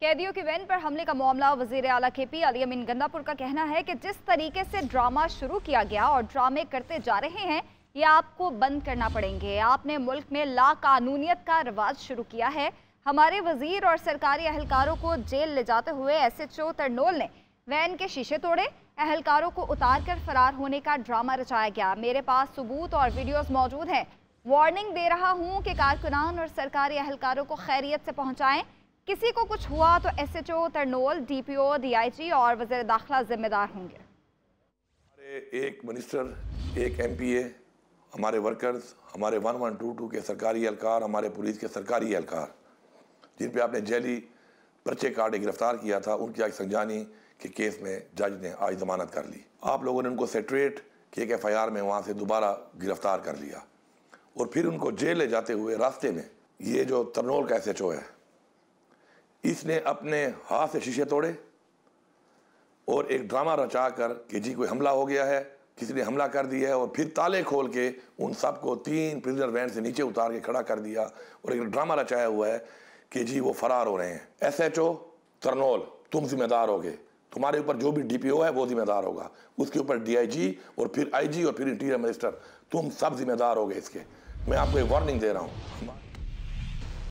कैदियों के वैन पर हमले का मामला वजीर अला के पी अली अमीन गंदापुर का कहना है कि जिस तरीके से ड्रामा शुरू किया गया और ड्रामे करते जा रहे हैं ये आपको बंद करना पड़ेंगे आपने मुल्क में ला कानूनीत का रिवाज शुरू किया है हमारे वजीर और सरकारी अहलकारों को जेल ले जाते हुए एस एच ओ तरनोल ने वैन के शीशे तोड़े अहलकारों को उतार कर फरार होने का ड्रामा रचाया गया मेरे पास सबूत और वीडियोज मौजूद हैं वार्निंग दे रहा हूँ कि कारकुनान और सरकारी अहलकारों को खैरियत से पहुँचाएँ किसी को कुछ हुआ तो एस एच ओ तरनोल D P O D I G और वजे दाखिला जिम्मेदार होंगे हमारे एक मिनिस्टर एक एम पी ए हमारे वर्कर्स हमारे वन वन टू टू के सरकारी एहलकार हमारे पुलिस के सरकारी एहलकार जिन पर आपने जैली पर्चे कार्ड गिरफ्तार किया था उनकी आज संजानी के केस में जज ने आज जमानत कर ली आप लोगों ने उनको सेट्रेट के एक एफ में वहाँ से दोबारा गिरफ्तार कर लिया और फिर उनको जेल ले जाते हुए रास्ते में ये जो तरनोल का एस एच ओ है इसने अपने हाथ से शीशे तोड़े और एक ड्रामा रचा कर कि जी कोई हमला हो गया है किसी ने हमला कर दिया है और फिर ताले खोल के उन सबको तीन प्रिजनर वैन से नीचे उतार के खड़ा कर दिया और एक ड्रामा रचाया हुआ है कि जी वो फरार हो रहे हैं एस एच ओ तरनोल तुम जिम्मेदार होगे तुम्हारे ऊपर जो भी ओ है वो जिम्मेदार होगा उसके ऊपर जी और फिर जी और फिर इंटीरियर मिनिस्टर तुम सब जिम्मेदार होगे इसके मैं आपको एक वार्निंग दे रहा हूँ